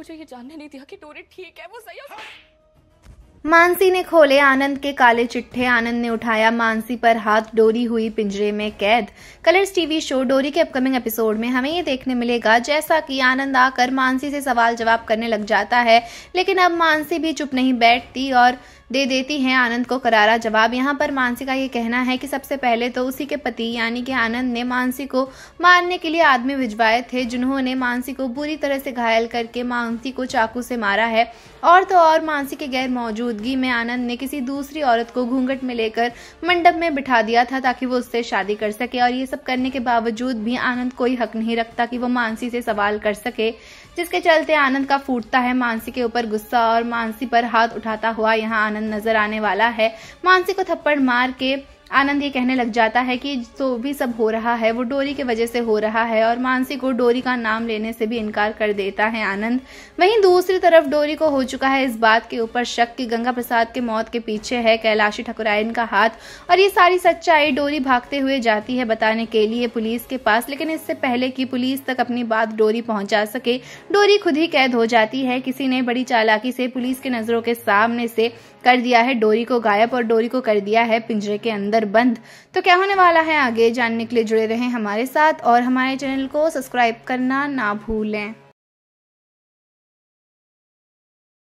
मुझे ये जानने नहीं दिया कि डोरी ठीक है वो सही है मानसी ने खोले आनंद के काले चिट्ठे आनंद ने उठाया मानसी पर हाथ डोरी हुई पिंजरे में कैद कलर्स टीवी शो डोरी के अपकमिंग एपिसोड में हमें ये देखने मिलेगा जैसा कि आनंद आकर मानसी से सवाल जवाब करने लग जाता है लेकिन अब मानसी भी चुप नहीं बैठती और दे देती हैं आनंद को करारा जवाब यहाँ पर मानसी का ये कहना है कि सबसे पहले तो उसी के पति यानी कि आनंद ने मानसी को मारने के लिए आदमी भिजवाए थे जिन्होंने मानसी को बुरी तरह से घायल करके मानसी को चाकू से मारा है और तो और मानसी के गैर मौजूदगी में आनंद ने किसी दूसरी औरत को घूंघट में लेकर मंडप में बिठा दिया था ताकि वो उससे शादी कर सके और ये सब करने के बावजूद भी आनंद कोई हक नहीं रखता कि वो मानसी से सवाल कर सके जिसके चलते आनंद का फूटता है मानसी के ऊपर गुस्सा और मानसी पर हाथ उठाता हुआ यहाँ आनंद आनंद नजर आने वाला है मानसी को थप्पड़ मार के आनंद ये कहने लग जाता है कि जो भी सब हो रहा है वो डोरी के वजह से हो रहा है और मानसी को डोरी का नाम लेने से भी इनकार कर देता है आनंद वहीं दूसरी तरफ डोरी को हो चुका है इस बात के ऊपर शक कि गंगा प्रसाद के मौत के पीछे है कैलाशी ठकुरायन का हाथ और ये सारी सच्चाई डोरी भागते हुए जाती है बताने के लिए पुलिस के पास लेकिन इससे पहले की पुलिस तक अपनी बात डोरी पहुंचा सके डोरी खुद ही कैद हो जाती है किसी ने बड़ी चालाकी से पुलिस की नजरों के सामने से कर दिया है डोरी को गायब और डोरी को कर दिया है पिंजरे के अंदर बंद तो क्या होने वाला है आगे जानने के लिए जुड़े रहें हमारे साथ और हमारे चैनल को सब्सक्राइब करना ना भूलें